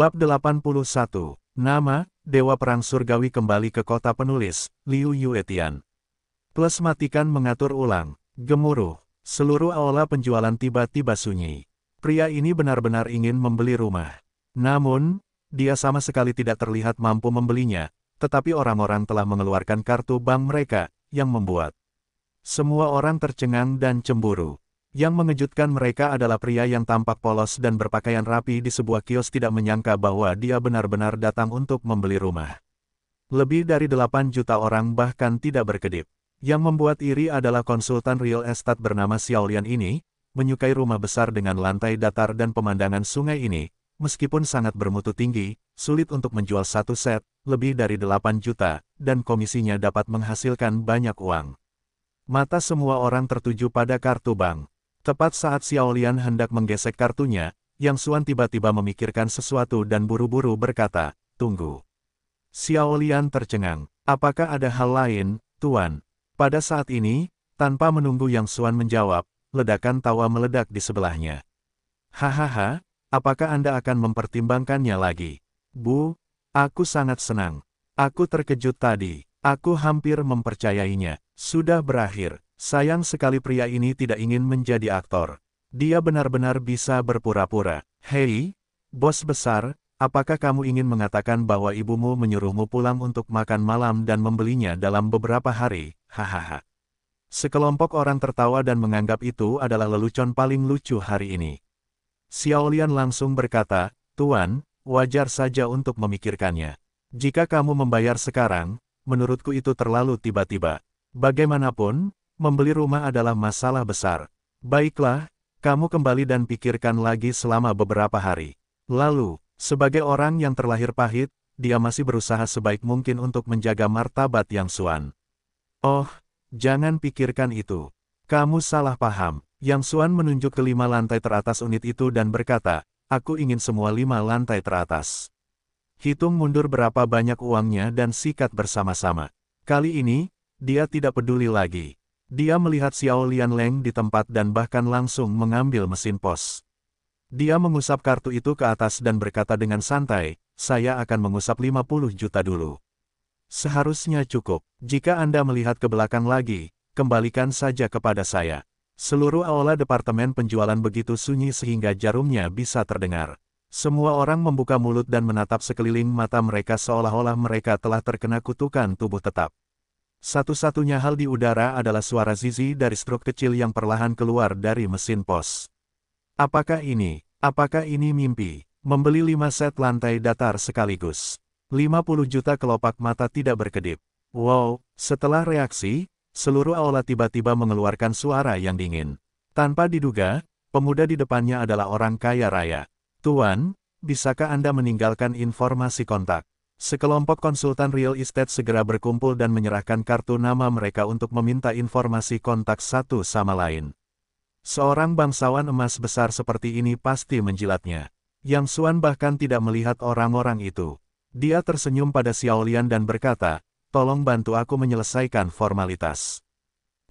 Bab 81. Nama, Dewa Perang Surgawi kembali ke kota penulis, Liu Yuetian. Plus matikan mengatur ulang, gemuruh, seluruh aula penjualan tiba-tiba sunyi. Pria ini benar-benar ingin membeli rumah. Namun, dia sama sekali tidak terlihat mampu membelinya, tetapi orang-orang telah mengeluarkan kartu bank mereka, yang membuat semua orang tercengang dan cemburu. Yang mengejutkan mereka adalah pria yang tampak polos dan berpakaian rapi di sebuah kios tidak menyangka bahwa dia benar-benar datang untuk membeli rumah. Lebih dari 8 juta orang bahkan tidak berkedip. Yang membuat iri adalah konsultan real estate bernama Xiaolian ini, menyukai rumah besar dengan lantai datar dan pemandangan sungai ini, meskipun sangat bermutu tinggi, sulit untuk menjual satu set, lebih dari 8 juta, dan komisinya dapat menghasilkan banyak uang. Mata semua orang tertuju pada kartu bank. Tepat saat Xiaolian hendak menggesek kartunya, Yang Suan tiba-tiba memikirkan sesuatu dan buru-buru berkata, Tunggu. Xiaolian tercengang, apakah ada hal lain, Tuan? Pada saat ini, tanpa menunggu Yang Suan menjawab, ledakan tawa meledak di sebelahnya. Hahaha, apakah Anda akan mempertimbangkannya lagi? Bu, aku sangat senang. Aku terkejut tadi. Aku hampir mempercayainya. Sudah berakhir. Sayang sekali pria ini tidak ingin menjadi aktor. Dia benar-benar bisa berpura-pura. Hei, bos besar, apakah kamu ingin mengatakan bahwa ibumu menyuruhmu pulang untuk makan malam dan membelinya dalam beberapa hari? Hahaha. Sekelompok orang tertawa dan menganggap itu adalah lelucon paling lucu hari ini. Xiaolian langsung berkata, Tuan, wajar saja untuk memikirkannya. Jika kamu membayar sekarang, menurutku itu terlalu tiba-tiba. Bagaimanapun, membeli rumah adalah masalah besar. Baiklah, kamu kembali dan pikirkan lagi selama beberapa hari. Lalu, sebagai orang yang terlahir pahit, dia masih berusaha sebaik mungkin untuk menjaga martabat yang suan. Oh, jangan pikirkan itu. Kamu salah paham. Yang Suan menunjuk ke lima lantai teratas unit itu dan berkata, aku ingin semua lima lantai teratas. Hitung mundur berapa banyak uangnya dan sikat bersama-sama. Kali ini, dia tidak peduli lagi. Dia melihat Xiao Lian Leng di tempat dan bahkan langsung mengambil mesin pos. Dia mengusap kartu itu ke atas dan berkata dengan santai, saya akan mengusap 50 juta dulu. Seharusnya cukup. Jika Anda melihat ke belakang lagi, kembalikan saja kepada saya. Seluruh aula departemen penjualan begitu sunyi sehingga jarumnya bisa terdengar. Semua orang membuka mulut dan menatap sekeliling mata mereka seolah-olah mereka telah terkena kutukan tubuh tetap. Satu-satunya hal di udara adalah suara Zizi dari struk kecil yang perlahan keluar dari mesin pos. Apakah ini, apakah ini mimpi? Membeli lima set lantai datar sekaligus. 50 juta kelopak mata tidak berkedip. Wow, setelah reaksi, seluruh aula tiba-tiba mengeluarkan suara yang dingin. Tanpa diduga, pemuda di depannya adalah orang kaya raya. Tuan, bisakah Anda meninggalkan informasi kontak? Sekelompok konsultan real estate segera berkumpul dan menyerahkan kartu nama mereka untuk meminta informasi kontak satu sama lain. Seorang bangsawan emas besar seperti ini pasti menjilatnya. Yang Suan bahkan tidak melihat orang-orang itu. Dia tersenyum pada Xiaolian dan berkata, tolong bantu aku menyelesaikan formalitas.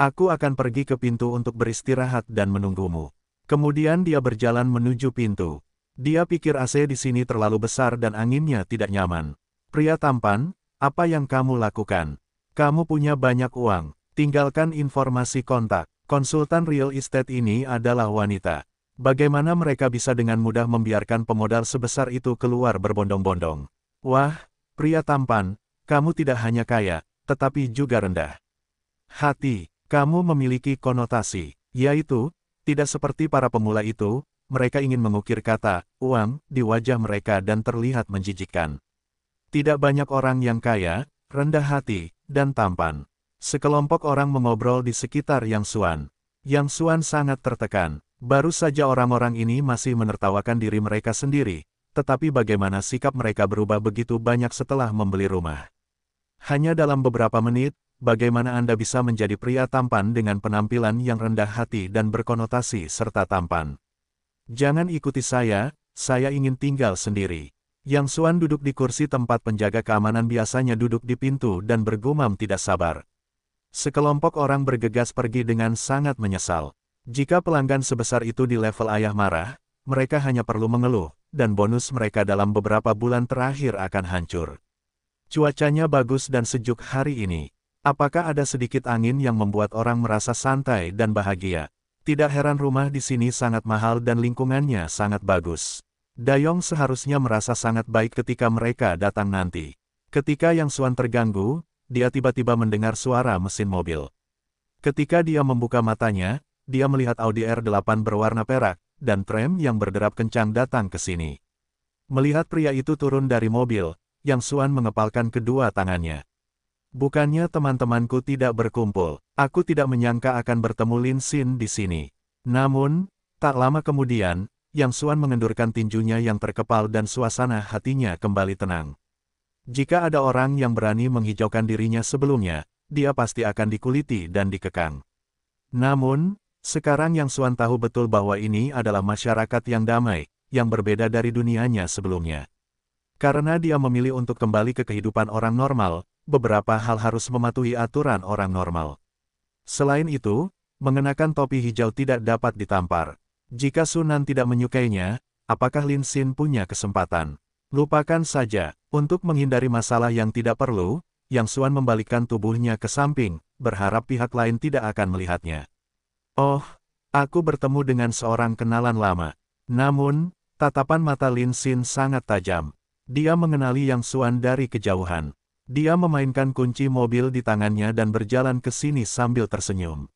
Aku akan pergi ke pintu untuk beristirahat dan menunggumu. Kemudian dia berjalan menuju pintu. Dia pikir AC di sini terlalu besar dan anginnya tidak nyaman. Pria tampan, apa yang kamu lakukan? Kamu punya banyak uang, tinggalkan informasi kontak. Konsultan real estate ini adalah wanita. Bagaimana mereka bisa dengan mudah membiarkan pemodal sebesar itu keluar berbondong-bondong? Wah, pria tampan, kamu tidak hanya kaya, tetapi juga rendah. Hati, kamu memiliki konotasi, yaitu, tidak seperti para pemula itu, mereka ingin mengukir kata, uang, di wajah mereka dan terlihat menjijikkan. Tidak banyak orang yang kaya, rendah hati, dan tampan. Sekelompok orang mengobrol di sekitar Yang Suan. Yang Suan sangat tertekan. Baru saja orang-orang ini masih menertawakan diri mereka sendiri, tetapi bagaimana sikap mereka berubah begitu banyak setelah membeli rumah. Hanya dalam beberapa menit, bagaimana Anda bisa menjadi pria tampan dengan penampilan yang rendah hati dan berkonotasi serta tampan. Jangan ikuti saya, saya ingin tinggal sendiri. Yang Suan duduk di kursi tempat penjaga keamanan biasanya duduk di pintu dan bergumam tidak sabar. Sekelompok orang bergegas pergi dengan sangat menyesal. Jika pelanggan sebesar itu di level ayah marah, mereka hanya perlu mengeluh, dan bonus mereka dalam beberapa bulan terakhir akan hancur. Cuacanya bagus dan sejuk hari ini. Apakah ada sedikit angin yang membuat orang merasa santai dan bahagia? Tidak heran rumah di sini sangat mahal dan lingkungannya sangat bagus. Dayong seharusnya merasa sangat baik ketika mereka datang nanti. Ketika Yang Suan terganggu, dia tiba-tiba mendengar suara mesin mobil. Ketika dia membuka matanya, dia melihat Audi R8 berwarna perak, dan trem yang berderap kencang datang ke sini. Melihat pria itu turun dari mobil, Yang Suan mengepalkan kedua tangannya. Bukannya teman-temanku tidak berkumpul, aku tidak menyangka akan bertemu Lin Xin di sini. Namun, tak lama kemudian, yang Suan mengendurkan tinjunya yang terkepal dan suasana hatinya kembali tenang. Jika ada orang yang berani menghijaukan dirinya sebelumnya, dia pasti akan dikuliti dan dikekang. Namun, sekarang Yang Suan tahu betul bahwa ini adalah masyarakat yang damai, yang berbeda dari dunianya sebelumnya. Karena dia memilih untuk kembali ke kehidupan orang normal, beberapa hal harus mematuhi aturan orang normal. Selain itu, mengenakan topi hijau tidak dapat ditampar. Jika Sunan tidak menyukainya, apakah Lin Xin punya kesempatan? Lupakan saja, untuk menghindari masalah yang tidak perlu, Yang Suan membalikkan tubuhnya ke samping, berharap pihak lain tidak akan melihatnya. Oh, aku bertemu dengan seorang kenalan lama. Namun, tatapan mata Lin Xin sangat tajam. Dia mengenali Yang Suan dari kejauhan. Dia memainkan kunci mobil di tangannya dan berjalan ke sini sambil tersenyum.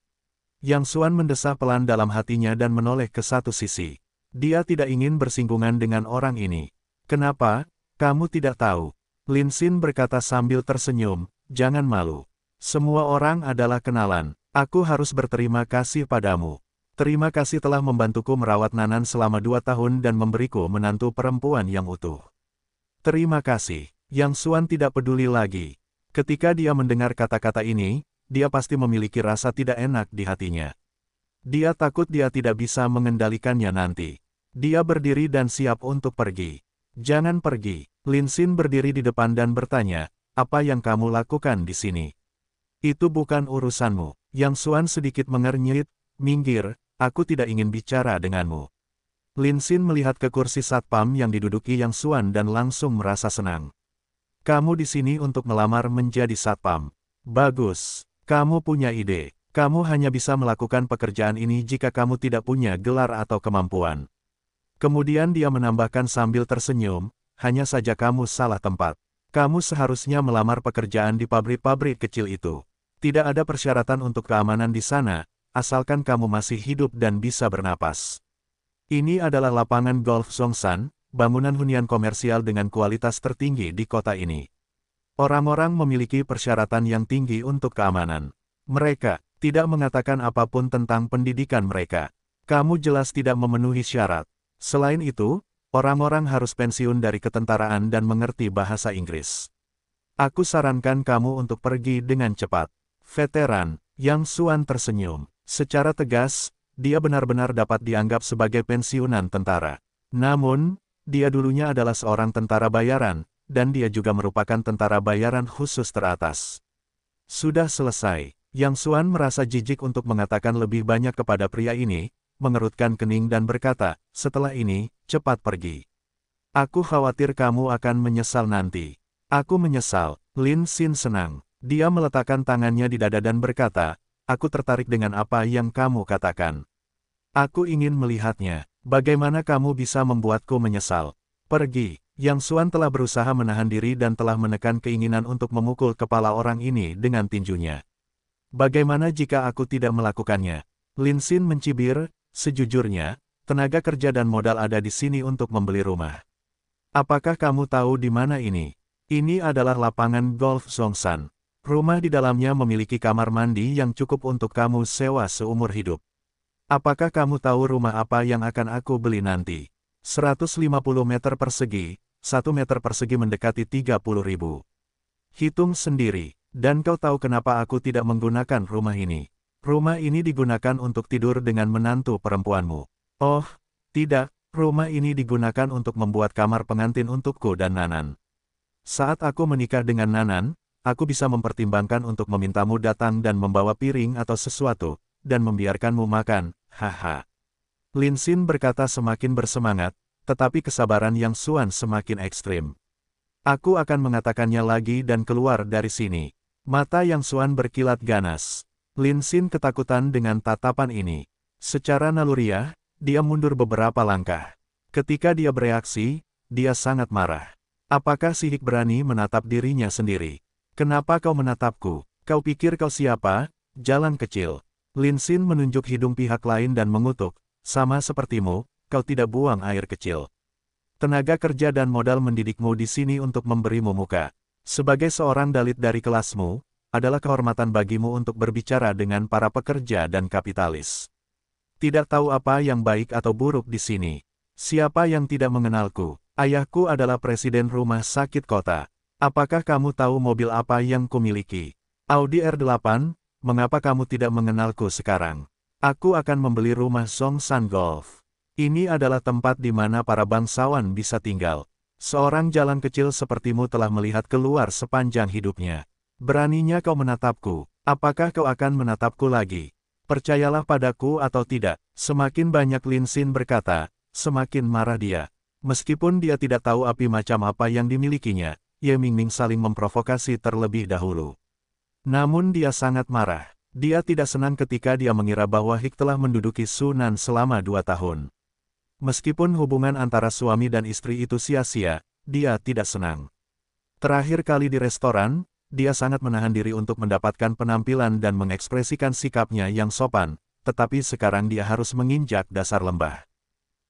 Yang Suan mendesah pelan dalam hatinya dan menoleh ke satu sisi. Dia tidak ingin bersinggungan dengan orang ini. Kenapa? Kamu tidak tahu. Lin Xin berkata sambil tersenyum, jangan malu. Semua orang adalah kenalan. Aku harus berterima kasih padamu. Terima kasih telah membantuku merawat Nanan selama dua tahun dan memberiku menantu perempuan yang utuh. Terima kasih. Yang Suan tidak peduli lagi. Ketika dia mendengar kata-kata ini, dia pasti memiliki rasa tidak enak di hatinya. Dia takut dia tidak bisa mengendalikannya nanti. Dia berdiri dan siap untuk pergi. Jangan pergi. Lin Xin berdiri di depan dan bertanya, apa yang kamu lakukan di sini? Itu bukan urusanmu. Yang Suan sedikit mengernyit, minggir, aku tidak ingin bicara denganmu. Lin Xin melihat ke kursi satpam yang diduduki Yang Suan dan langsung merasa senang. Kamu di sini untuk melamar menjadi satpam. Bagus. Kamu punya ide. Kamu hanya bisa melakukan pekerjaan ini jika kamu tidak punya gelar atau kemampuan. Kemudian dia menambahkan sambil tersenyum, hanya saja kamu salah tempat. Kamu seharusnya melamar pekerjaan di pabrik-pabrik kecil itu. Tidak ada persyaratan untuk keamanan di sana, asalkan kamu masih hidup dan bisa bernapas. Ini adalah lapangan golf Songsan, bangunan hunian komersial dengan kualitas tertinggi di kota ini. Orang-orang memiliki persyaratan yang tinggi untuk keamanan. Mereka tidak mengatakan apapun tentang pendidikan mereka. Kamu jelas tidak memenuhi syarat. Selain itu, orang-orang harus pensiun dari ketentaraan dan mengerti bahasa Inggris. Aku sarankan kamu untuk pergi dengan cepat. Veteran, yang Suan tersenyum. Secara tegas, dia benar-benar dapat dianggap sebagai pensiunan tentara. Namun, dia dulunya adalah seorang tentara bayaran, dan dia juga merupakan tentara bayaran khusus teratas. Sudah selesai, Yang Suan merasa jijik untuk mengatakan lebih banyak kepada pria ini, mengerutkan kening dan berkata, setelah ini, cepat pergi. Aku khawatir kamu akan menyesal nanti. Aku menyesal, Lin Xin senang. Dia meletakkan tangannya di dada dan berkata, aku tertarik dengan apa yang kamu katakan. Aku ingin melihatnya. Bagaimana kamu bisa membuatku menyesal? Pergi. Yang Suan telah berusaha menahan diri dan telah menekan keinginan untuk memukul kepala orang ini dengan tinjunya. Bagaimana jika aku tidak melakukannya? Lin Xin mencibir, sejujurnya, tenaga kerja dan modal ada di sini untuk membeli rumah. Apakah kamu tahu di mana ini? Ini adalah lapangan golf Zongsan. Rumah di dalamnya memiliki kamar mandi yang cukup untuk kamu sewa seumur hidup. Apakah kamu tahu rumah apa yang akan aku beli nanti? 150 meter persegi, 1 meter persegi mendekati 30 ribu. Hitung sendiri, dan kau tahu kenapa aku tidak menggunakan rumah ini. Rumah ini digunakan untuk tidur dengan menantu perempuanmu. Oh, tidak, rumah ini digunakan untuk membuat kamar pengantin untukku dan Nanan. Saat aku menikah dengan Nanan, aku bisa mempertimbangkan untuk memintamu datang dan membawa piring atau sesuatu, dan membiarkanmu makan, haha. Lin Xin berkata semakin bersemangat, tetapi kesabaran Yang Suan semakin ekstrim. Aku akan mengatakannya lagi dan keluar dari sini. Mata Yang Suan berkilat ganas. Lin Xin ketakutan dengan tatapan ini. Secara naluriah, dia mundur beberapa langkah. Ketika dia bereaksi, dia sangat marah. Apakah Sihik berani menatap dirinya sendiri? Kenapa kau menatapku? Kau pikir kau siapa? Jalan kecil. Lin Xin menunjuk hidung pihak lain dan mengutuk, sama sepertimu, kau tidak buang air kecil. Tenaga kerja dan modal mendidikmu di sini untuk memberimu muka. Sebagai seorang dalit dari kelasmu, adalah kehormatan bagimu untuk berbicara dengan para pekerja dan kapitalis. Tidak tahu apa yang baik atau buruk di sini. Siapa yang tidak mengenalku? Ayahku adalah presiden rumah sakit kota. Apakah kamu tahu mobil apa yang kumiliki? Audi R8, mengapa kamu tidak mengenalku sekarang? Aku akan membeli rumah Song San Golf. Ini adalah tempat di mana para bangsawan bisa tinggal. Seorang jalan kecil sepertimu telah melihat keluar sepanjang hidupnya. Beraninya kau menatapku. Apakah kau akan menatapku lagi? Percayalah padaku atau tidak, semakin banyak Lin Linsin berkata, semakin marah dia. Meskipun dia tidak tahu api macam apa yang dimilikinya, Ye Mingming saling memprovokasi terlebih dahulu. Namun dia sangat marah. Dia tidak senang ketika dia mengira bahwa Hik telah menduduki Sunan selama dua tahun. Meskipun hubungan antara suami dan istri itu sia-sia, dia tidak senang. Terakhir kali di restoran, dia sangat menahan diri untuk mendapatkan penampilan dan mengekspresikan sikapnya yang sopan, tetapi sekarang dia harus menginjak dasar lembah.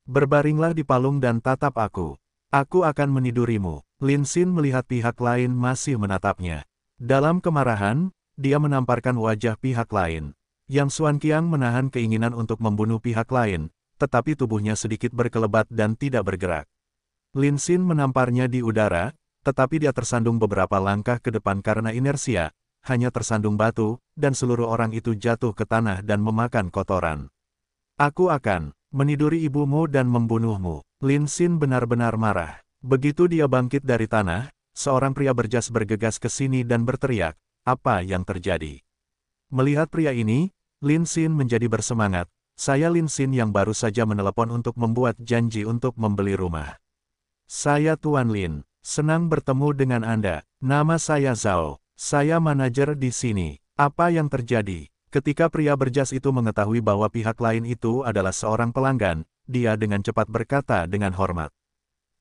Berbaringlah di palung dan tatap aku. Aku akan menidurimu. Lin Xin melihat pihak lain masih menatapnya. Dalam kemarahan, dia menamparkan wajah pihak lain. Yang Suan Kiang menahan keinginan untuk membunuh pihak lain, tetapi tubuhnya sedikit berkelebat dan tidak bergerak. Lin Xin menamparnya di udara, tetapi dia tersandung beberapa langkah ke depan karena inersia, hanya tersandung batu, dan seluruh orang itu jatuh ke tanah dan memakan kotoran. Aku akan meniduri ibumu dan membunuhmu. Lin Xin benar-benar marah. Begitu dia bangkit dari tanah, seorang pria berjas bergegas ke sini dan berteriak, apa yang terjadi. Melihat pria ini, Lin Xin menjadi bersemangat. Saya Lin Xin yang baru saja menelepon untuk membuat janji untuk membeli rumah. Saya Tuan Lin, senang bertemu dengan Anda. Nama saya Zhao, saya manajer di sini. Apa yang terjadi? Ketika pria berjas itu mengetahui bahwa pihak lain itu adalah seorang pelanggan, dia dengan cepat berkata dengan hormat.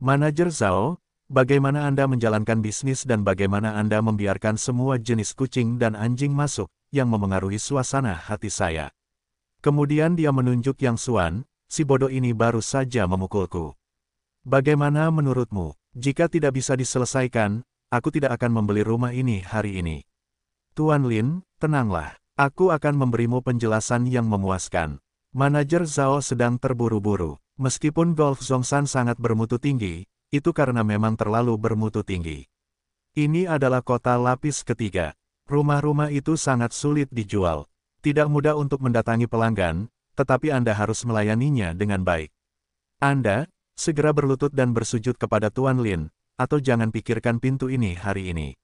Manajer Zhao, Bagaimana Anda menjalankan bisnis dan bagaimana Anda membiarkan semua jenis kucing dan anjing masuk, yang memengaruhi suasana hati saya. Kemudian dia menunjuk yang suan, si bodoh ini baru saja memukulku. Bagaimana menurutmu, jika tidak bisa diselesaikan, aku tidak akan membeli rumah ini hari ini. Tuan Lin, tenanglah, aku akan memberimu penjelasan yang memuaskan. Manajer Zhao sedang terburu-buru. Meskipun Golf Zhongshan sangat bermutu tinggi, itu karena memang terlalu bermutu tinggi. Ini adalah kota lapis ketiga. Rumah-rumah itu sangat sulit dijual. Tidak mudah untuk mendatangi pelanggan, tetapi Anda harus melayaninya dengan baik. Anda, segera berlutut dan bersujud kepada Tuan Lin, atau jangan pikirkan pintu ini hari ini.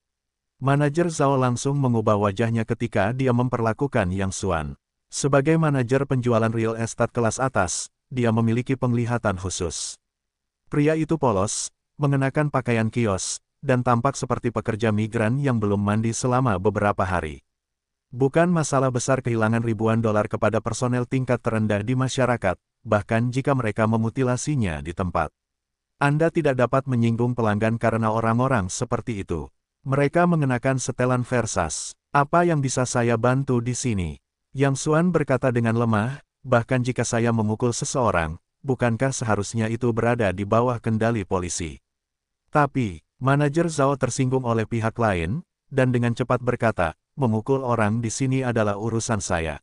Manajer Zhao langsung mengubah wajahnya ketika dia memperlakukan Yang Suan. Sebagai manajer penjualan real estate kelas atas, dia memiliki penglihatan khusus. Pria itu polos, mengenakan pakaian kios, dan tampak seperti pekerja migran yang belum mandi selama beberapa hari. Bukan masalah besar kehilangan ribuan dolar kepada personel tingkat terendah di masyarakat, bahkan jika mereka memutilasinya di tempat. Anda tidak dapat menyinggung pelanggan karena orang-orang seperti itu. Mereka mengenakan setelan Versas. Apa yang bisa saya bantu di sini? Yang Suan berkata dengan lemah, bahkan jika saya memukul seseorang, bukankah seharusnya itu berada di bawah kendali polisi? Tapi, manajer Zhao tersinggung oleh pihak lain, dan dengan cepat berkata, memukul orang di sini adalah urusan saya.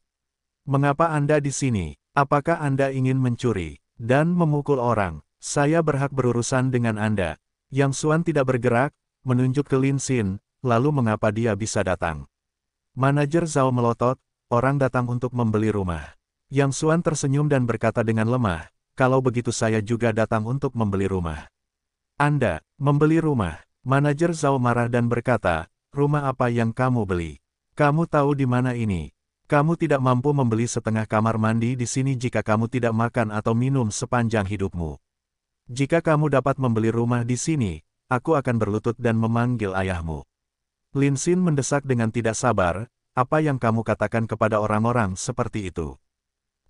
Mengapa Anda di sini? Apakah Anda ingin mencuri dan memukul orang? Saya berhak berurusan dengan Anda. Yang Suan tidak bergerak, menunjuk ke Lin Xin, lalu mengapa dia bisa datang? Manajer Zhao melotot, orang datang untuk membeli rumah. Yang Suan tersenyum dan berkata dengan lemah, kalau begitu saya juga datang untuk membeli rumah. Anda, membeli rumah. Manajer Zhao marah dan berkata, rumah apa yang kamu beli? Kamu tahu di mana ini? Kamu tidak mampu membeli setengah kamar mandi di sini jika kamu tidak makan atau minum sepanjang hidupmu. Jika kamu dapat membeli rumah di sini, aku akan berlutut dan memanggil ayahmu. Lin Xin mendesak dengan tidak sabar, apa yang kamu katakan kepada orang-orang seperti itu?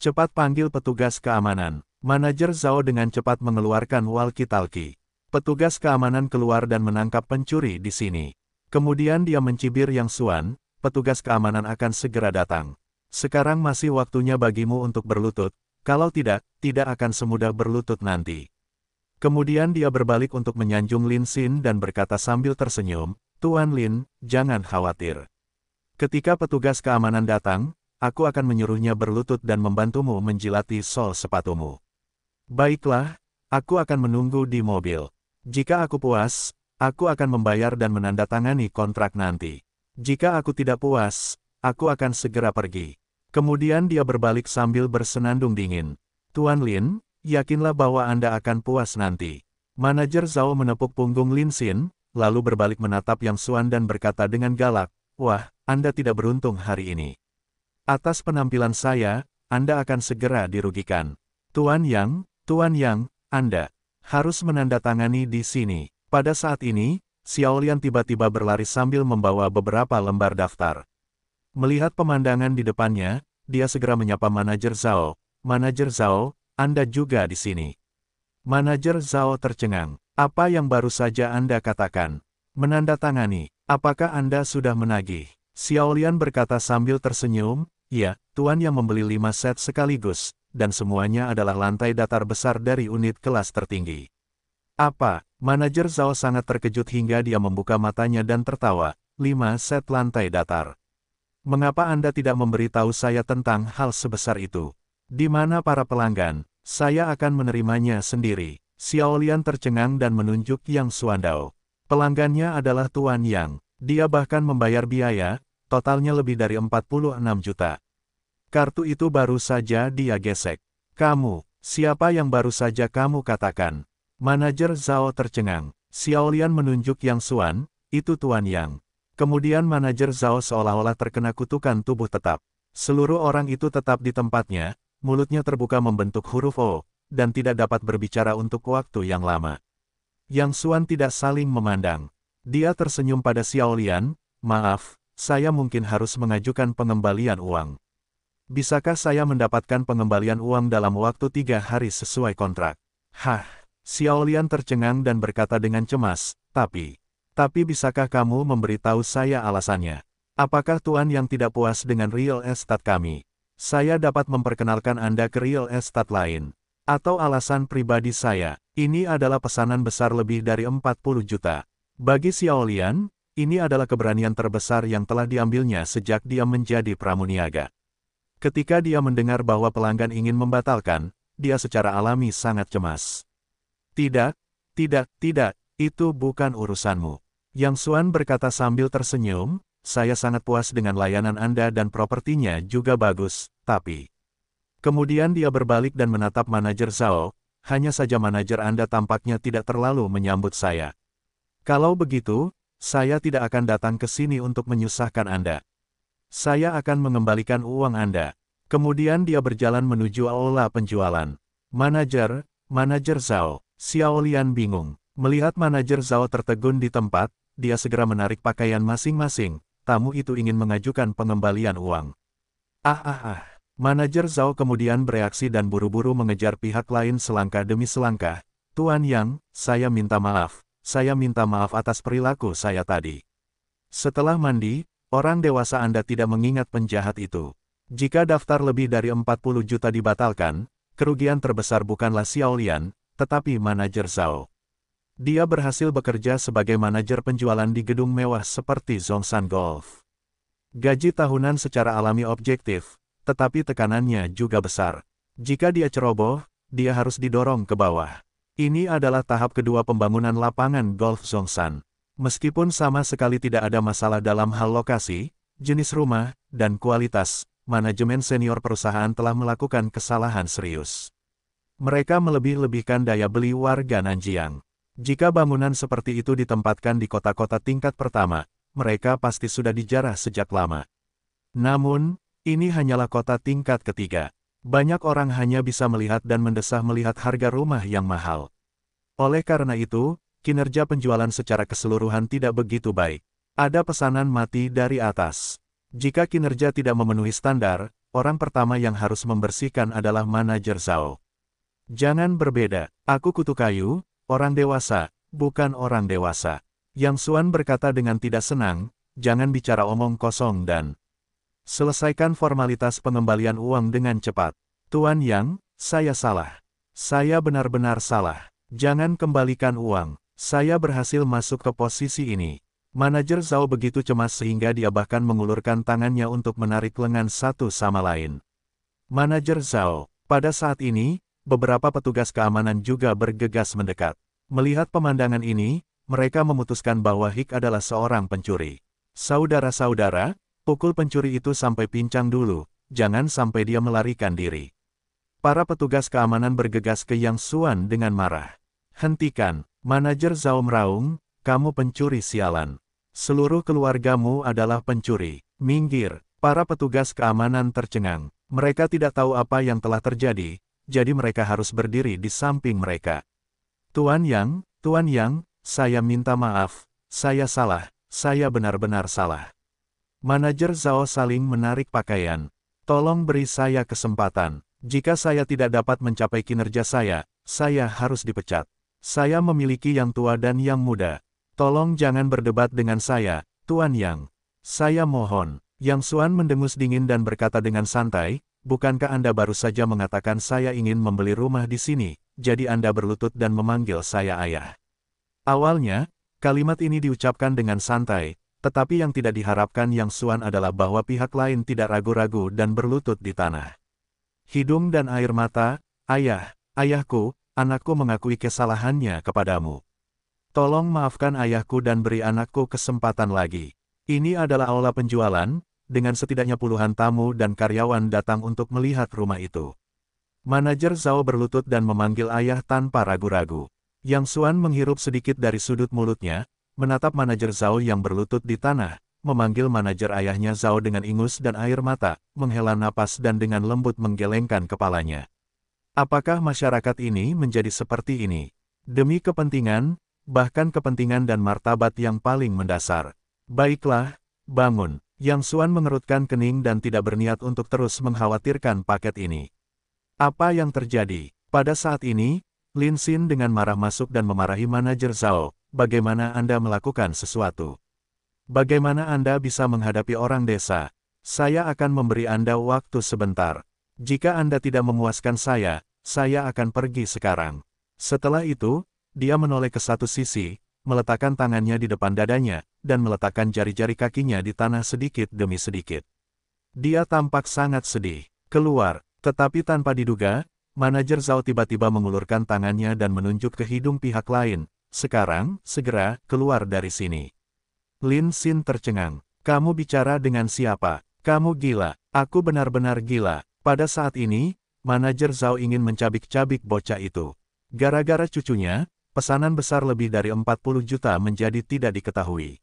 Cepat panggil petugas keamanan. Manajer Zhao dengan cepat mengeluarkan walkie-talkie. Petugas keamanan keluar dan menangkap pencuri di sini. Kemudian dia mencibir Yang Suan, petugas keamanan akan segera datang. Sekarang masih waktunya bagimu untuk berlutut, kalau tidak, tidak akan semudah berlutut nanti. Kemudian dia berbalik untuk menyanjung Lin Xin dan berkata sambil tersenyum, Tuan Lin, jangan khawatir. Ketika petugas keamanan datang, aku akan menyuruhnya berlutut dan membantumu menjilati sol sepatumu. Baiklah, aku akan menunggu di mobil. Jika aku puas, aku akan membayar dan menandatangani kontrak nanti. Jika aku tidak puas, aku akan segera pergi. Kemudian dia berbalik sambil bersenandung dingin. Tuan Lin, yakinlah bahwa Anda akan puas nanti. Manajer Zhao menepuk punggung Lin Xin, lalu berbalik menatap Yang Suan dan berkata dengan galak, Wah, Anda tidak beruntung hari ini. Atas penampilan saya, Anda akan segera dirugikan. Tuan Yang, Tuan Yang, Anda harus menandatangani di sini. Pada saat ini, Xiaolian tiba-tiba berlari sambil membawa beberapa lembar daftar. Melihat pemandangan di depannya, dia segera menyapa manajer Zhao. Manajer Zhao, Anda juga di sini. Manajer Zhao tercengang. Apa yang baru saja Anda katakan? Menandatangani, apakah Anda sudah menagih? Xiaolian berkata sambil tersenyum, Ya, Tuan yang membeli lima set sekaligus, dan semuanya adalah lantai datar besar dari unit kelas tertinggi. Apa? Manajer Zhao sangat terkejut hingga dia membuka matanya dan tertawa. 5 set lantai datar. Mengapa Anda tidak memberitahu saya tentang hal sebesar itu? Di mana para pelanggan? Saya akan menerimanya sendiri. Xiaolian tercengang dan menunjuk Yang Suandao. Pelanggannya adalah Tuan Yang. Dia bahkan membayar biaya, totalnya lebih dari 46 juta. Kartu itu baru saja dia gesek. Kamu, siapa yang baru saja kamu katakan? Manajer Zhao tercengang. Xiaolian menunjuk Yang Suan, itu Tuan Yang. Kemudian manajer Zhao seolah-olah terkena kutukan tubuh tetap. Seluruh orang itu tetap di tempatnya, mulutnya terbuka membentuk huruf O, dan tidak dapat berbicara untuk waktu yang lama. Yang Suan tidak saling memandang. Dia tersenyum pada Xiaolian, maaf, saya mungkin harus mengajukan pengembalian uang. Bisakah saya mendapatkan pengembalian uang dalam waktu tiga hari sesuai kontrak? Hah, Xiaolian tercengang dan berkata dengan cemas, tapi, tapi bisakah kamu memberitahu saya alasannya? Apakah Tuan yang tidak puas dengan real estate kami? Saya dapat memperkenalkan Anda ke real estate lain. Atau alasan pribadi saya, ini adalah pesanan besar lebih dari 40 juta. Bagi Xiaolian, ini adalah keberanian terbesar yang telah diambilnya sejak dia menjadi pramuniaga. Ketika dia mendengar bahwa pelanggan ingin membatalkan, dia secara alami sangat cemas. Tidak, tidak, tidak, itu bukan urusanmu. Yang Suan berkata sambil tersenyum, saya sangat puas dengan layanan Anda dan propertinya juga bagus, tapi... Kemudian dia berbalik dan menatap manajer Zhao, hanya saja manajer Anda tampaknya tidak terlalu menyambut saya. Kalau begitu, saya tidak akan datang ke sini untuk menyusahkan Anda. Saya akan mengembalikan uang Anda. Kemudian dia berjalan menuju aula penjualan. Manajer, manajer Zhao. Xiaolian bingung. Melihat manajer Zhao tertegun di tempat, dia segera menarik pakaian masing-masing. Tamu itu ingin mengajukan pengembalian uang. Ah ah ah. Manajer Zhao kemudian bereaksi dan buru-buru mengejar pihak lain selangkah demi selangkah. Tuan Yang, saya minta maaf. Saya minta maaf atas perilaku saya tadi. Setelah mandi, Orang dewasa Anda tidak mengingat penjahat itu. Jika daftar lebih dari 40 juta dibatalkan, kerugian terbesar bukanlah Xiaolian, tetapi manajer Zhao. Dia berhasil bekerja sebagai manajer penjualan di gedung mewah seperti Zhongshan Golf. Gaji tahunan secara alami objektif, tetapi tekanannya juga besar. Jika dia ceroboh, dia harus didorong ke bawah. Ini adalah tahap kedua pembangunan lapangan golf Zhongshan. Meskipun sama sekali tidak ada masalah dalam hal lokasi, jenis rumah, dan kualitas, manajemen senior perusahaan telah melakukan kesalahan serius. Mereka melebih-lebihkan daya beli warga Nanjiang. Jika bangunan seperti itu ditempatkan di kota-kota tingkat pertama, mereka pasti sudah dijarah sejak lama. Namun, ini hanyalah kota tingkat ketiga. Banyak orang hanya bisa melihat dan mendesah melihat harga rumah yang mahal. Oleh karena itu, kinerja penjualan secara keseluruhan tidak begitu baik. Ada pesanan mati dari atas. Jika kinerja tidak memenuhi standar, orang pertama yang harus membersihkan adalah manajer Zhao. Jangan berbeda, aku kutu kayu, orang dewasa, bukan orang dewasa. Yang Suan berkata dengan tidak senang, jangan bicara omong kosong dan selesaikan formalitas pengembalian uang dengan cepat. Tuan Yang, saya salah. Saya benar-benar salah. Jangan kembalikan uang. Saya berhasil masuk ke posisi ini. Manajer Zhao begitu cemas sehingga dia bahkan mengulurkan tangannya untuk menarik lengan satu sama lain. Manajer Zhao, pada saat ini, beberapa petugas keamanan juga bergegas mendekat. Melihat pemandangan ini, mereka memutuskan bahwa Hik adalah seorang pencuri. Saudara-saudara, pukul pencuri itu sampai pincang dulu, jangan sampai dia melarikan diri. Para petugas keamanan bergegas ke Yang Suan dengan marah. Hentikan, manajer Zhao meraung, kamu pencuri sialan. Seluruh keluargamu adalah pencuri. Minggir, para petugas keamanan tercengang. Mereka tidak tahu apa yang telah terjadi, jadi mereka harus berdiri di samping mereka. Tuan Yang, Tuan Yang, saya minta maaf, saya salah, saya benar-benar salah. Manajer Zhao saling menarik pakaian. Tolong beri saya kesempatan. Jika saya tidak dapat mencapai kinerja saya, saya harus dipecat. Saya memiliki yang tua dan yang muda. Tolong jangan berdebat dengan saya, Tuan Yang. Saya mohon. Yang Suan mendengus dingin dan berkata dengan santai, bukankah Anda baru saja mengatakan saya ingin membeli rumah di sini, jadi Anda berlutut dan memanggil saya ayah. Awalnya, kalimat ini diucapkan dengan santai, tetapi yang tidak diharapkan Yang Suan adalah bahwa pihak lain tidak ragu-ragu dan berlutut di tanah. Hidung dan air mata, ayah, ayahku, anakku mengakui kesalahannya kepadamu. Tolong maafkan ayahku dan beri anakku kesempatan lagi. Ini adalah aula penjualan, dengan setidaknya puluhan tamu dan karyawan datang untuk melihat rumah itu. Manajer Zhao berlutut dan memanggil ayah tanpa ragu-ragu. Yang Suan menghirup sedikit dari sudut mulutnya, menatap manajer Zhao yang berlutut di tanah, memanggil manajer ayahnya Zhao dengan ingus dan air mata, menghela napas dan dengan lembut menggelengkan kepalanya. Apakah masyarakat ini menjadi seperti ini? Demi kepentingan, bahkan kepentingan dan martabat yang paling mendasar. Baiklah, bangun. Yang Suan mengerutkan kening dan tidak berniat untuk terus mengkhawatirkan paket ini. Apa yang terjadi? Pada saat ini, Lin Xin dengan marah masuk dan memarahi manajer Zhao, bagaimana Anda melakukan sesuatu? Bagaimana Anda bisa menghadapi orang desa? Saya akan memberi Anda waktu sebentar. Jika Anda tidak memuaskan saya, saya akan pergi sekarang. Setelah itu, dia menoleh ke satu sisi, meletakkan tangannya di depan dadanya, dan meletakkan jari-jari kakinya di tanah sedikit demi sedikit. Dia tampak sangat sedih. Keluar, tetapi tanpa diduga, manajer Zhao tiba-tiba mengulurkan tangannya dan menunjuk ke hidung pihak lain. Sekarang, segera, keluar dari sini. Lin Xin tercengang. Kamu bicara dengan siapa? Kamu gila. Aku benar-benar gila. Pada saat ini, manajer Zhao ingin mencabik-cabik bocah itu. Gara-gara cucunya, pesanan besar lebih dari 40 juta menjadi tidak diketahui.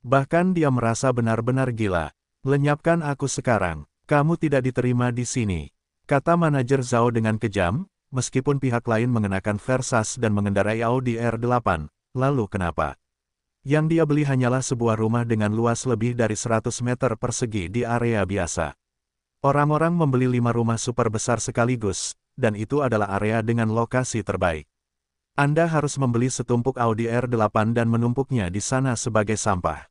Bahkan dia merasa benar-benar gila. Lenyapkan aku sekarang, kamu tidak diterima di sini. Kata manajer Zhao dengan kejam, meskipun pihak lain mengenakan Versas dan mengendarai Audi R8, lalu kenapa? Yang dia beli hanyalah sebuah rumah dengan luas lebih dari 100 meter persegi di area biasa. Orang-orang membeli lima rumah super besar sekaligus, dan itu adalah area dengan lokasi terbaik. Anda harus membeli setumpuk Audi R8 dan menumpuknya di sana sebagai sampah.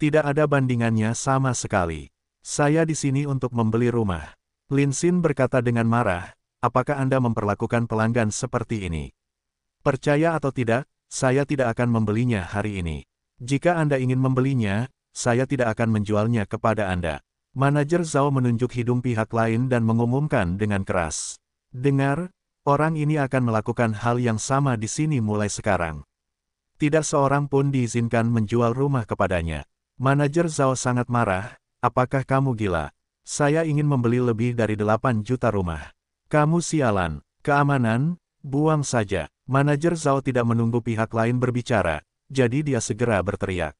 Tidak ada bandingannya sama sekali. Saya di sini untuk membeli rumah. Lin Linsin berkata dengan marah, apakah Anda memperlakukan pelanggan seperti ini? Percaya atau tidak, saya tidak akan membelinya hari ini. Jika Anda ingin membelinya, saya tidak akan menjualnya kepada Anda. Manajer Zhao menunjuk hidung pihak lain dan mengumumkan dengan keras. Dengar, orang ini akan melakukan hal yang sama di sini mulai sekarang. Tidak seorang pun diizinkan menjual rumah kepadanya. Manajer Zhao sangat marah, apakah kamu gila? Saya ingin membeli lebih dari 8 juta rumah. Kamu sialan, keamanan, buang saja. Manajer Zhao tidak menunggu pihak lain berbicara, jadi dia segera berteriak.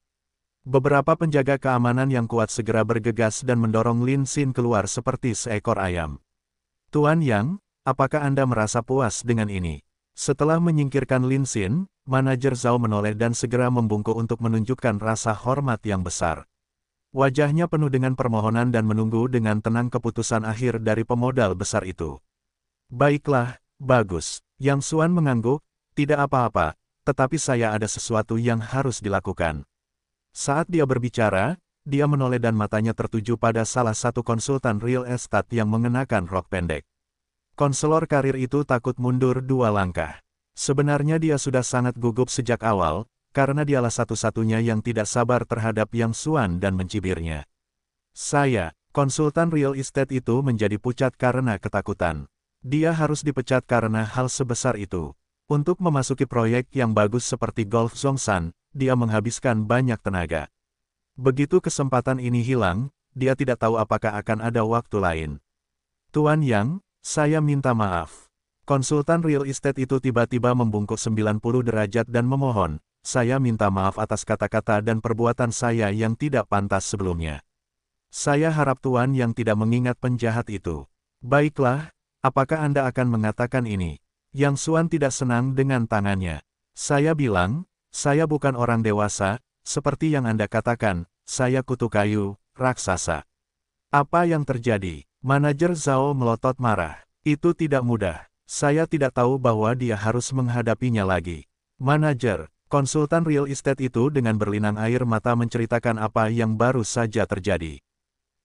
Beberapa penjaga keamanan yang kuat segera bergegas dan mendorong Lin Xin keluar seperti seekor ayam. Tuan Yang, apakah Anda merasa puas dengan ini? Setelah menyingkirkan Lin Xin, manajer Zhao menoleh dan segera membungkuk untuk menunjukkan rasa hormat yang besar. Wajahnya penuh dengan permohonan dan menunggu dengan tenang keputusan akhir dari pemodal besar itu. Baiklah, bagus. Yang Suan mengangguk, tidak apa-apa, tetapi saya ada sesuatu yang harus dilakukan. Saat dia berbicara, dia menoleh dan matanya tertuju pada salah satu konsultan real estate yang mengenakan rok pendek. Konselor karir itu takut mundur dua langkah. Sebenarnya dia sudah sangat gugup sejak awal, karena dialah satu-satunya yang tidak sabar terhadap Yang Suan dan mencibirnya. Saya, konsultan real estate itu menjadi pucat karena ketakutan. Dia harus dipecat karena hal sebesar itu. Untuk memasuki proyek yang bagus seperti Golf Zongsan, dia menghabiskan banyak tenaga. Begitu kesempatan ini hilang, dia tidak tahu apakah akan ada waktu lain. Tuan Yang, saya minta maaf. Konsultan real estate itu tiba-tiba membungkuk 90 derajat dan memohon, saya minta maaf atas kata-kata dan perbuatan saya yang tidak pantas sebelumnya. Saya harap Tuan Yang tidak mengingat penjahat itu. Baiklah, apakah Anda akan mengatakan ini? Yang Suan tidak senang dengan tangannya. Saya bilang, saya bukan orang dewasa, seperti yang Anda katakan, saya kutu kayu, raksasa. Apa yang terjadi? Manajer Zhao melotot marah. Itu tidak mudah. Saya tidak tahu bahwa dia harus menghadapinya lagi. Manajer, konsultan real estate itu dengan berlinang air mata menceritakan apa yang baru saja terjadi.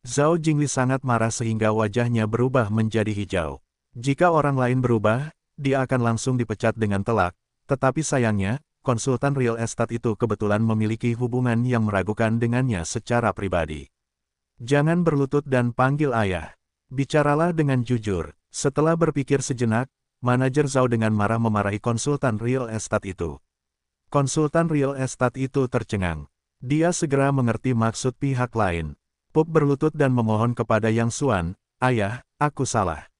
Zhao Jingli sangat marah sehingga wajahnya berubah menjadi hijau. Jika orang lain berubah, dia akan langsung dipecat dengan telak, tetapi sayangnya, konsultan real estate itu kebetulan memiliki hubungan yang meragukan dengannya secara pribadi. Jangan berlutut dan panggil ayah. Bicaralah dengan jujur. Setelah berpikir sejenak, manajer Zhao dengan marah memarahi konsultan real estate itu. Konsultan real estate itu tercengang. Dia segera mengerti maksud pihak lain. Pup berlutut dan memohon kepada Yang Suan, Ayah, aku salah.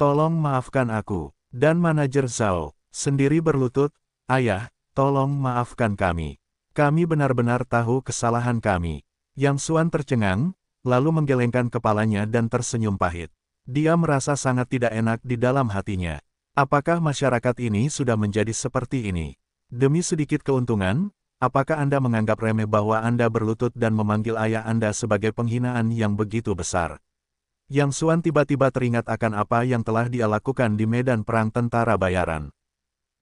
Tolong maafkan aku. Dan manajer Zhao, sendiri berlutut, Ayah, tolong maafkan kami. Kami benar-benar tahu kesalahan kami. Yang Suan tercengang, lalu menggelengkan kepalanya dan tersenyum pahit. Dia merasa sangat tidak enak di dalam hatinya. Apakah masyarakat ini sudah menjadi seperti ini? Demi sedikit keuntungan, apakah Anda menganggap remeh bahwa Anda berlutut dan memanggil ayah Anda sebagai penghinaan yang begitu besar? Yang Suan tiba-tiba teringat akan apa yang telah dia lakukan di medan perang tentara bayaran.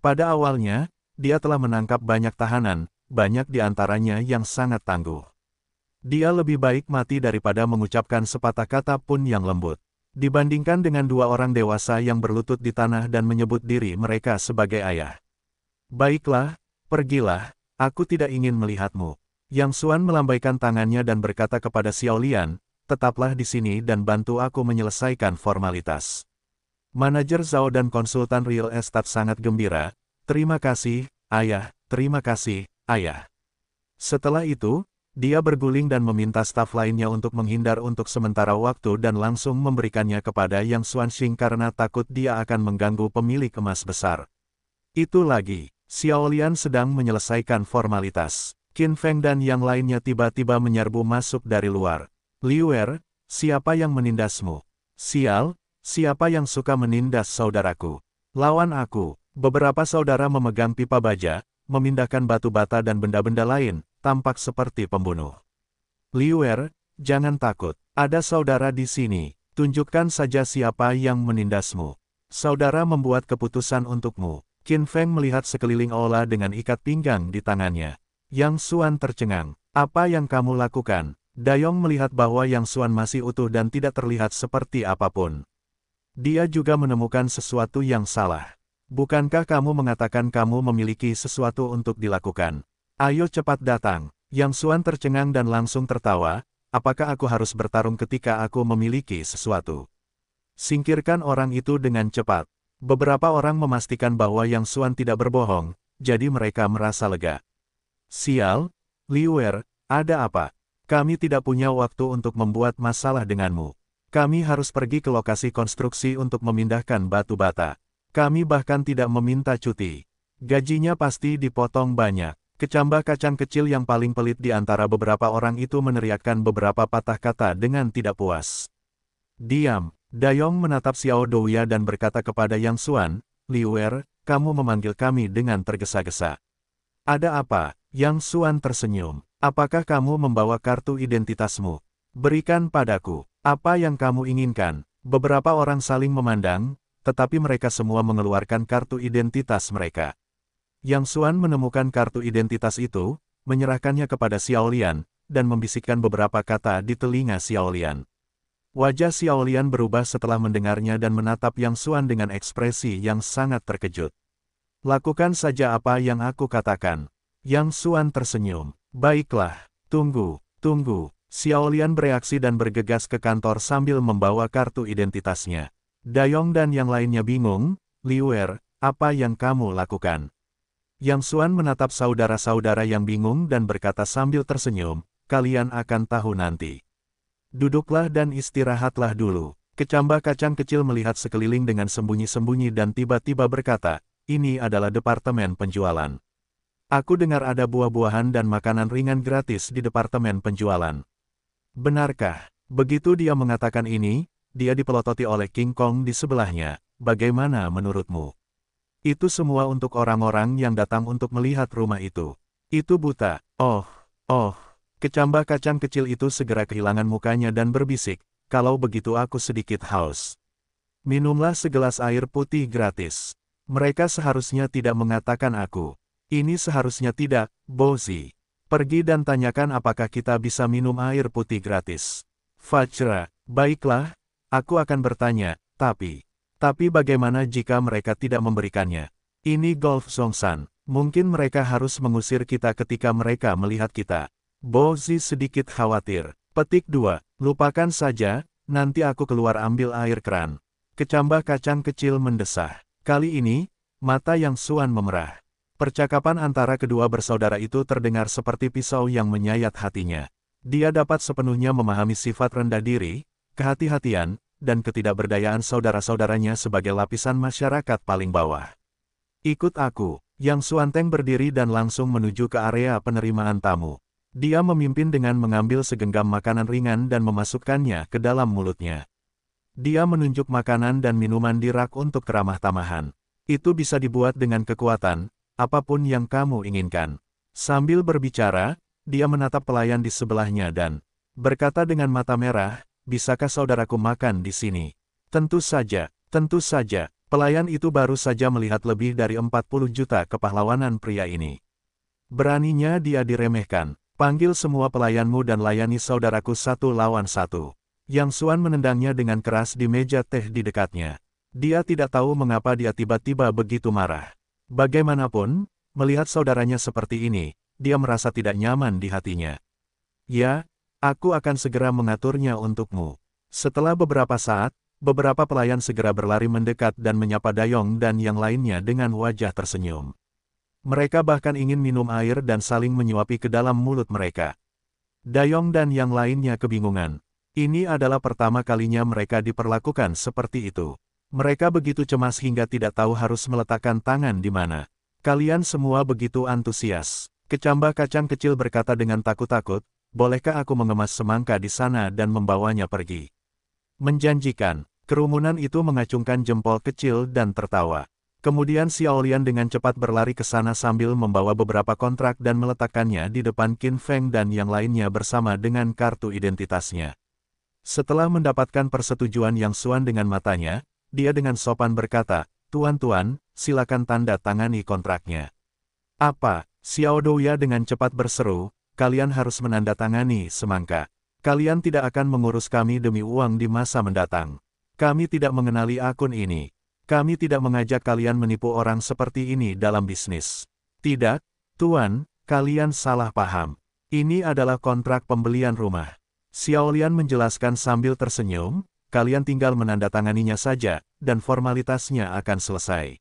Pada awalnya, dia telah menangkap banyak tahanan, banyak di antaranya yang sangat tangguh. Dia lebih baik mati daripada mengucapkan sepatah kata pun yang lembut. Dibandingkan dengan dua orang dewasa yang berlutut di tanah dan menyebut diri mereka sebagai ayah. Baiklah, pergilah, aku tidak ingin melihatmu. Yang Suan melambaikan tangannya dan berkata kepada Xiaolian, tetaplah di sini dan bantu aku menyelesaikan formalitas. Manajer Zhao dan konsultan real estate sangat gembira. Terima kasih, ayah, terima kasih, ayah. Setelah itu, dia berguling dan meminta staf lainnya untuk menghindar untuk sementara waktu dan langsung memberikannya kepada Yang Xuanxing karena takut dia akan mengganggu pemilik emas besar. Itu lagi, Xiaolian sedang menyelesaikan formalitas. Qin Feng dan yang lainnya tiba-tiba menyerbu masuk dari luar. Liuer, siapa yang menindasmu? Sial, siapa yang suka menindas saudaraku? Lawan aku, beberapa saudara memegang pipa baja, memindahkan batu bata dan benda-benda lain, tampak seperti pembunuh. Liuer, jangan takut, ada saudara di sini, tunjukkan saja siapa yang menindasmu. Saudara membuat keputusan untukmu. Qin Feng melihat sekeliling Ola dengan ikat pinggang di tangannya. Yang Suan tercengang. Apa yang kamu lakukan? Dayong melihat bahwa Yang Suan masih utuh dan tidak terlihat seperti apapun. Dia juga menemukan sesuatu yang salah. Bukankah kamu mengatakan kamu memiliki sesuatu untuk dilakukan? Ayo cepat datang. Yang Suan tercengang dan langsung tertawa, apakah aku harus bertarung ketika aku memiliki sesuatu? Singkirkan orang itu dengan cepat. Beberapa orang memastikan bahwa Yang Suan tidak berbohong, jadi mereka merasa lega. Sial, Liwer, ada apa? Kami tidak punya waktu untuk membuat masalah denganmu. Kami harus pergi ke lokasi konstruksi untuk memindahkan batu bata. Kami bahkan tidak meminta cuti. Gajinya pasti dipotong banyak. Kecambah kacang kecil yang paling pelit di antara beberapa orang itu meneriakkan beberapa patah kata dengan tidak puas. Diam, Dayong menatap Xiao Douya dan berkata kepada Yang Xuan, Liwer, kamu memanggil kami dengan tergesa-gesa. Ada apa? Yang Xuan tersenyum. Apakah kamu membawa kartu identitasmu? Berikan padaku apa yang kamu inginkan. Beberapa orang saling memandang, tetapi mereka semua mengeluarkan kartu identitas mereka. Yang Suan menemukan kartu identitas itu, menyerahkannya kepada Xiaolian, dan membisikkan beberapa kata di telinga Xiaolian. Wajah Xiaolian berubah setelah mendengarnya dan menatap Yang Suan dengan ekspresi yang sangat terkejut. Lakukan saja apa yang aku katakan. Yang Suan tersenyum. Baiklah, tunggu, tunggu. Xiaolian bereaksi dan bergegas ke kantor sambil membawa kartu identitasnya. Dayong dan yang lainnya bingung, Liuer, apa yang kamu lakukan? Yang Suan menatap saudara-saudara yang bingung dan berkata sambil tersenyum, kalian akan tahu nanti. Duduklah dan istirahatlah dulu. Kecambah kacang kecil melihat sekeliling dengan sembunyi-sembunyi dan tiba-tiba berkata, ini adalah departemen penjualan. Aku dengar ada buah-buahan dan makanan ringan gratis di departemen penjualan. Benarkah? Begitu dia mengatakan ini, dia dipelototi oleh King Kong di sebelahnya. Bagaimana menurutmu? Itu semua untuk orang-orang yang datang untuk melihat rumah itu. Itu buta. Oh, oh. Kecambah kacang kecil itu segera kehilangan mukanya dan berbisik, kalau begitu aku sedikit haus. Minumlah segelas air putih gratis. Mereka seharusnya tidak mengatakan aku. Ini seharusnya tidak, Bozi. Pergi dan tanyakan apakah kita bisa minum air putih gratis. Fajra, baiklah, aku akan bertanya, tapi... Tapi bagaimana jika mereka tidak memberikannya? Ini Golf Songsan. Mungkin mereka harus mengusir kita ketika mereka melihat kita. Bozi sedikit khawatir. Petik 2. Lupakan saja, nanti aku keluar ambil air keran. Kecambah kacang kecil mendesah. Kali ini, mata yang Suan memerah. Percakapan antara kedua bersaudara itu terdengar seperti pisau yang menyayat hatinya. Dia dapat sepenuhnya memahami sifat rendah diri, kehati-hatian, dan ketidakberdayaan saudara-saudaranya sebagai lapisan masyarakat paling bawah. Ikut aku, Yang Suanteng berdiri dan langsung menuju ke area penerimaan tamu. Dia memimpin dengan mengambil segenggam makanan ringan dan memasukkannya ke dalam mulutnya. Dia menunjuk makanan dan minuman di rak untuk keramah-tamahan. Itu bisa dibuat dengan kekuatan, apapun yang kamu inginkan. Sambil berbicara, dia menatap pelayan di sebelahnya dan berkata dengan mata merah, bisakah saudaraku makan di sini? Tentu saja, tentu saja, pelayan itu baru saja melihat lebih dari 40 juta kepahlawanan pria ini. Beraninya dia diremehkan, panggil semua pelayanmu dan layani saudaraku satu lawan satu. Yang Suan menendangnya dengan keras di meja teh di dekatnya. Dia tidak tahu mengapa dia tiba-tiba begitu marah. Bagaimanapun, melihat saudaranya seperti ini, dia merasa tidak nyaman di hatinya. Ya, aku akan segera mengaturnya untukmu. Setelah beberapa saat, beberapa pelayan segera berlari mendekat dan menyapa Dayong dan yang lainnya dengan wajah tersenyum. Mereka bahkan ingin minum air dan saling menyuapi ke dalam mulut mereka. Dayong dan yang lainnya kebingungan. Ini adalah pertama kalinya mereka diperlakukan seperti itu. Mereka begitu cemas hingga tidak tahu harus meletakkan tangan di mana. Kalian semua begitu antusias. Kecambah kacang kecil berkata dengan takut-takut, bolehkah aku mengemas semangka di sana dan membawanya pergi? Menjanjikan, kerumunan itu mengacungkan jempol kecil dan tertawa. Kemudian Xiaolian dengan cepat berlari ke sana sambil membawa beberapa kontrak dan meletakkannya di depan Qin Feng dan yang lainnya bersama dengan kartu identitasnya. Setelah mendapatkan persetujuan Yang Suan dengan matanya, dia dengan sopan berkata, Tuan-tuan, silakan tanda tangani kontraknya. Apa? Xiao Douya dengan cepat berseru, kalian harus menandatangani semangka. Kalian tidak akan mengurus kami demi uang di masa mendatang. Kami tidak mengenali akun ini. Kami tidak mengajak kalian menipu orang seperti ini dalam bisnis. Tidak, Tuan, kalian salah paham. Ini adalah kontrak pembelian rumah. Xiao Lian menjelaskan sambil tersenyum, kalian tinggal menandatanganinya saja, dan formalitasnya akan selesai.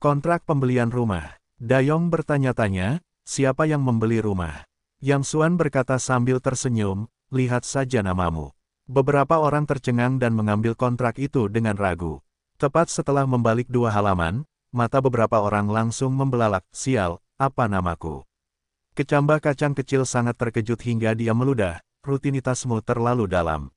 Kontrak pembelian rumah. Dayong bertanya-tanya, siapa yang membeli rumah? Yang Suan berkata sambil tersenyum, lihat saja namamu. Beberapa orang tercengang dan mengambil kontrak itu dengan ragu. Tepat setelah membalik dua halaman, mata beberapa orang langsung membelalak, sial, apa namaku? Kecambah kacang kecil sangat terkejut hingga dia meludah, rutinitasmu terlalu dalam.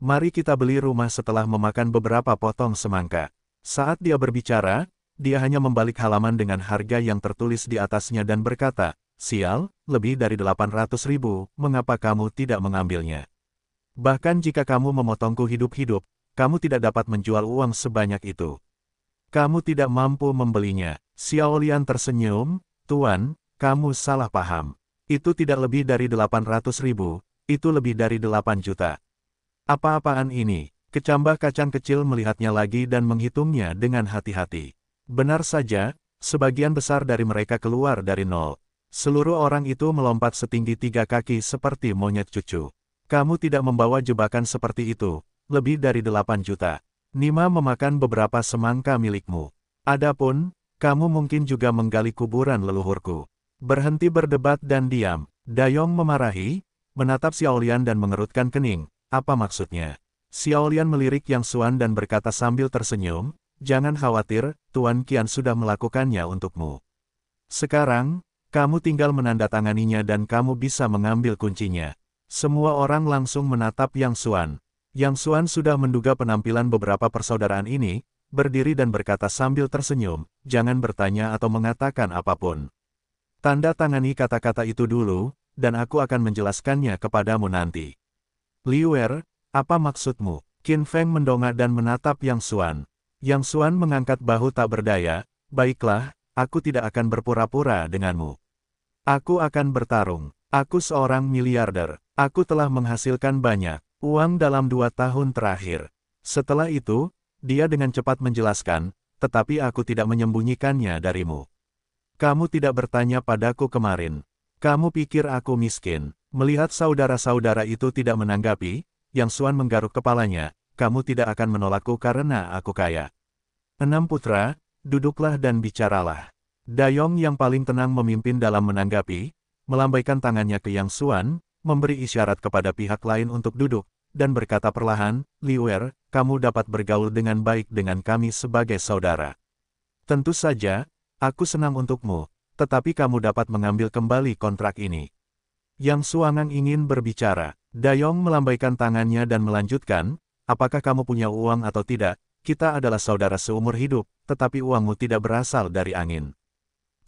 Mari kita beli rumah setelah memakan beberapa potong semangka. Saat dia berbicara, dia hanya membalik halaman dengan harga yang tertulis di atasnya dan berkata, Sial, lebih dari 800 ribu, mengapa kamu tidak mengambilnya? Bahkan jika kamu memotongku hidup-hidup, kamu tidak dapat menjual uang sebanyak itu. Kamu tidak mampu membelinya. Xiaolian tersenyum, Tuan, kamu salah paham. Itu tidak lebih dari 800 ribu, itu lebih dari 8 juta. Apa-apaan ini? Kecambah kacang kecil melihatnya lagi dan menghitungnya dengan hati-hati. Benar saja, sebagian besar dari mereka keluar dari nol. Seluruh orang itu melompat setinggi tiga kaki seperti monyet cucu. Kamu tidak membawa jebakan seperti itu, lebih dari delapan juta. Nima memakan beberapa semangka milikmu. Adapun, kamu mungkin juga menggali kuburan leluhurku. Berhenti berdebat dan diam. Dayong memarahi, menatap Xiaolian dan mengerutkan kening, apa maksudnya? Xiaolian melirik Yang Suan dan berkata sambil tersenyum, Jangan khawatir, Tuan Qian sudah melakukannya untukmu. Sekarang, kamu tinggal menandatanganinya dan kamu bisa mengambil kuncinya. Semua orang langsung menatap Yang Suan. Yang Suan sudah menduga penampilan beberapa persaudaraan ini, berdiri dan berkata sambil tersenyum, jangan bertanya atau mengatakan apapun. Tanda tangani kata-kata itu dulu, dan aku akan menjelaskannya kepadamu nanti. Liu Er, apa maksudmu? Qin Feng mendongak dan menatap Yang Suan. Yang Suan mengangkat bahu tak berdaya, baiklah, aku tidak akan berpura-pura denganmu. Aku akan bertarung. Aku seorang miliarder. Aku telah menghasilkan banyak uang dalam dua tahun terakhir. Setelah itu, dia dengan cepat menjelaskan, tetapi aku tidak menyembunyikannya darimu. Kamu tidak bertanya padaku kemarin. Kamu pikir aku miskin? Melihat saudara-saudara itu tidak menanggapi, Yang Suan menggaruk kepalanya, kamu tidak akan menolakku karena aku kaya. Enam putra, duduklah dan bicaralah. Dayong yang paling tenang memimpin dalam menanggapi, melambaikan tangannya ke Yang Suan, memberi isyarat kepada pihak lain untuk duduk, dan berkata perlahan, Liwer, kamu dapat bergaul dengan baik dengan kami sebagai saudara. Tentu saja, aku senang untukmu, tetapi kamu dapat mengambil kembali kontrak ini. Yang Suangang ingin berbicara. Dayong melambaikan tangannya dan melanjutkan, apakah kamu punya uang atau tidak, kita adalah saudara seumur hidup, tetapi uangmu tidak berasal dari angin.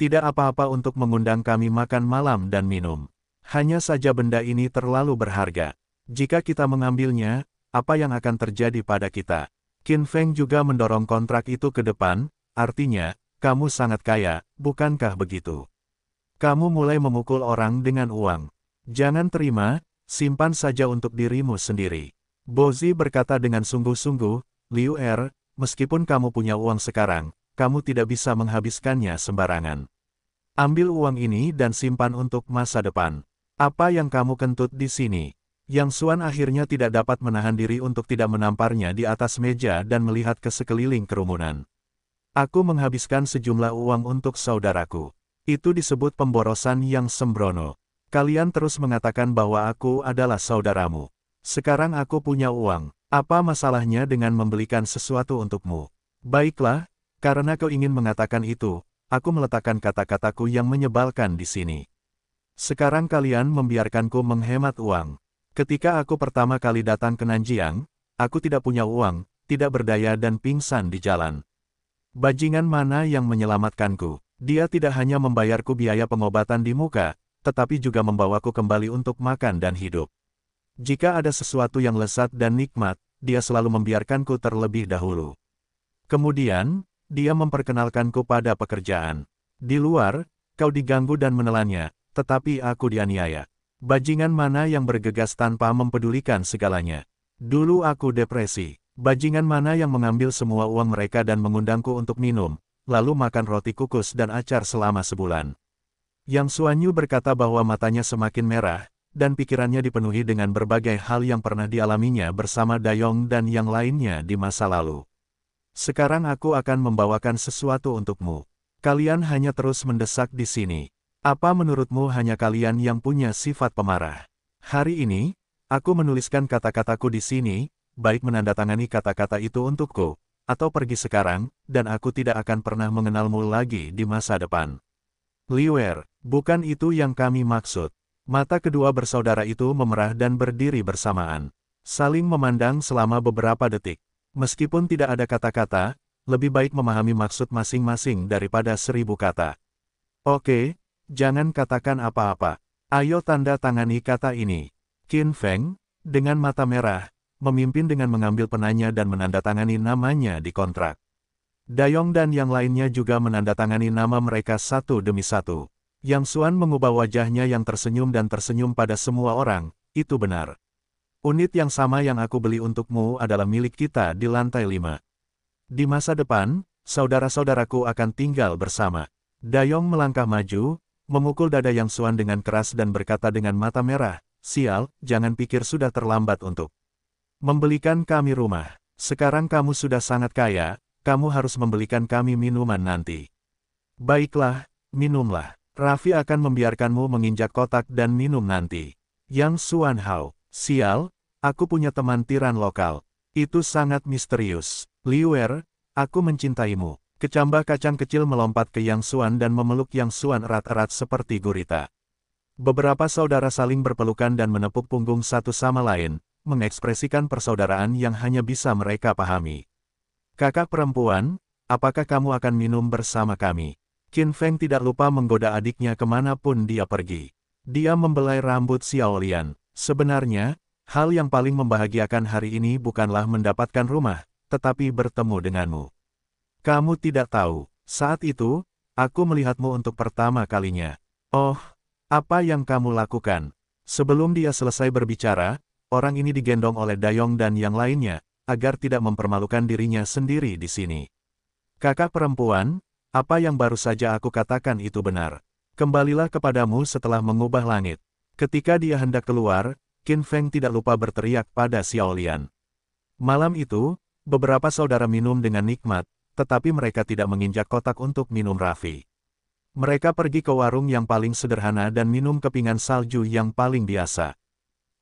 Tidak apa-apa untuk mengundang kami makan malam dan minum. Hanya saja benda ini terlalu berharga. Jika kita mengambilnya, apa yang akan terjadi pada kita? Qin Feng juga mendorong kontrak itu ke depan, artinya, kamu sangat kaya, bukankah begitu? Kamu mulai memukul orang dengan uang. Jangan terima, simpan saja untuk dirimu sendiri. Bozi berkata dengan sungguh-sungguh, Liu Er, meskipun kamu punya uang sekarang, kamu tidak bisa menghabiskannya sembarangan. Ambil uang ini dan simpan untuk masa depan. Apa yang kamu kentut di sini? Yang Suan akhirnya tidak dapat menahan diri untuk tidak menamparnya di atas meja dan melihat ke sekeliling kerumunan. Aku menghabiskan sejumlah uang untuk saudaraku. Itu disebut pemborosan yang sembrono. Kalian terus mengatakan bahwa aku adalah saudaramu. Sekarang aku punya uang. Apa masalahnya dengan membelikan sesuatu untukmu? Baiklah, karena kau ingin mengatakan itu, aku meletakkan kata-kataku yang menyebalkan di sini. Sekarang kalian membiarkanku menghemat uang. Ketika aku pertama kali datang ke Nanjiang, aku tidak punya uang, tidak berdaya dan pingsan di jalan. Bajingan mana yang menyelamatkanku? Dia tidak hanya membayarku biaya pengobatan di muka, tetapi juga membawaku kembali untuk makan dan hidup. Jika ada sesuatu yang lesat dan nikmat, dia selalu membiarkanku terlebih dahulu. Kemudian, dia memperkenalkanku pada pekerjaan. Di luar, kau diganggu dan menelannya, tetapi aku dianiaya. Bajingan mana yang bergegas tanpa mempedulikan segalanya. Dulu aku depresi. Bajingan mana yang mengambil semua uang mereka dan mengundangku untuk minum, lalu makan roti kukus dan acar selama sebulan. Yang Suanyu berkata bahwa matanya semakin merah, dan pikirannya dipenuhi dengan berbagai hal yang pernah dialaminya bersama Dayong dan yang lainnya di masa lalu. Sekarang aku akan membawakan sesuatu untukmu. Kalian hanya terus mendesak di sini. Apa menurutmu hanya kalian yang punya sifat pemarah? Hari ini, aku menuliskan kata-kataku di sini, baik menandatangani kata-kata itu untukku, atau pergi sekarang, dan aku tidak akan pernah mengenalmu lagi di masa depan. Liwer, bukan itu yang kami maksud. Mata kedua bersaudara itu memerah dan berdiri bersamaan. Saling memandang selama beberapa detik. Meskipun tidak ada kata-kata, lebih baik memahami maksud masing-masing daripada seribu kata. Oke, jangan katakan apa-apa. Ayo tanda tangani kata ini. Qin Feng, dengan mata merah, memimpin dengan mengambil penanya dan menandatangani namanya di kontrak. Dayong dan yang lainnya juga menandatangani nama mereka satu demi satu. Yang Suan mengubah wajahnya yang tersenyum dan tersenyum pada semua orang, itu benar. Unit yang sama yang aku beli untukmu adalah milik kita di lantai lima. Di masa depan, saudara-saudaraku akan tinggal bersama. Dayong melangkah maju, memukul dada Yang Suan dengan keras dan berkata dengan mata merah, Sial, jangan pikir sudah terlambat untuk Membelikan kami rumah. Sekarang kamu sudah sangat kaya, kamu harus membelikan kami minuman nanti. Baiklah, minumlah. Raffi akan membiarkanmu menginjak kotak dan minum nanti. Yang Suan Hao, sial, aku punya teman tiran lokal. Itu sangat misterius. Liwer, aku mencintaimu. Kecambah kacang kecil melompat ke Yang Suan dan memeluk Yang Suan erat-erat seperti gurita. Beberapa saudara saling berpelukan dan menepuk punggung satu sama lain, mengekspresikan persaudaraan yang hanya bisa mereka pahami. Kakak perempuan, apakah kamu akan minum bersama kami? Qin Feng tidak lupa menggoda adiknya kemanapun dia pergi. Dia membelai rambut Xiao Lian. Sebenarnya, hal yang paling membahagiakan hari ini bukanlah mendapatkan rumah, tetapi bertemu denganmu. Kamu tidak tahu, saat itu, aku melihatmu untuk pertama kalinya. Oh, apa yang kamu lakukan? Sebelum dia selesai berbicara, Orang ini digendong oleh Dayong dan yang lainnya, agar tidak mempermalukan dirinya sendiri di sini. Kakak perempuan, apa yang baru saja aku katakan itu benar. Kembalilah kepadamu setelah mengubah langit. Ketika dia hendak keluar, Qin Feng tidak lupa berteriak pada Xiaolian. Malam itu, beberapa saudara minum dengan nikmat, tetapi mereka tidak menginjak kotak untuk minum Rafi. Mereka pergi ke warung yang paling sederhana dan minum kepingan salju yang paling biasa.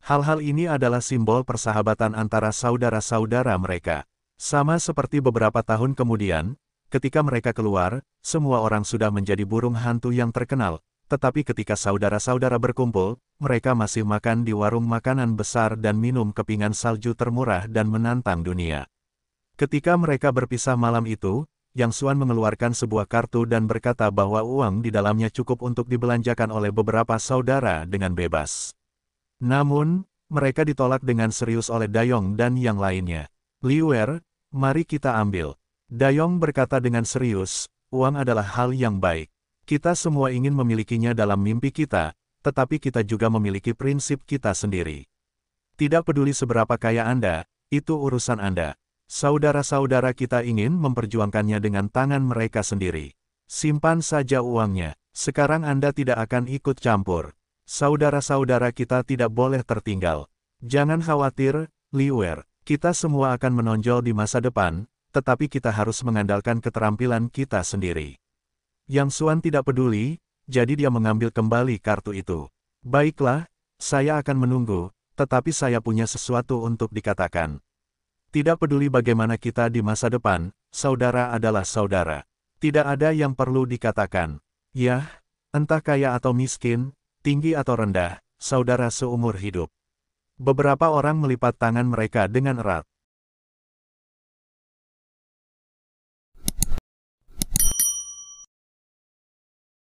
Hal-hal ini adalah simbol persahabatan antara saudara-saudara mereka. Sama seperti beberapa tahun kemudian, ketika mereka keluar, semua orang sudah menjadi burung hantu yang terkenal, tetapi ketika saudara-saudara berkumpul, mereka masih makan di warung makanan besar dan minum kepingan salju termurah dan menantang dunia. Ketika mereka berpisah malam itu, Yang Suan mengeluarkan sebuah kartu dan berkata bahwa uang di dalamnya cukup untuk dibelanjakan oleh beberapa saudara dengan bebas. Namun, mereka ditolak dengan serius oleh Dayong dan yang lainnya. Liwer, mari kita ambil. Dayong berkata dengan serius, uang adalah hal yang baik. Kita semua ingin memilikinya dalam mimpi kita, tetapi kita juga memiliki prinsip kita sendiri. Tidak peduli seberapa kaya Anda, itu urusan Anda. Saudara-saudara kita ingin memperjuangkannya dengan tangan mereka sendiri. Simpan saja uangnya, sekarang Anda tidak akan ikut campur. Saudara-saudara kita tidak boleh tertinggal. Jangan khawatir, Liwer, kita semua akan menonjol di masa depan, tetapi kita harus mengandalkan keterampilan kita sendiri. Yang Suan tidak peduli, jadi dia mengambil kembali kartu itu. Baiklah, saya akan menunggu, tetapi saya punya sesuatu untuk dikatakan. Tidak peduli bagaimana kita di masa depan, saudara adalah saudara. Tidak ada yang perlu dikatakan. Yah, entah kaya atau miskin, tinggi atau rendah, saudara seumur hidup. Beberapa orang melipat tangan mereka dengan erat.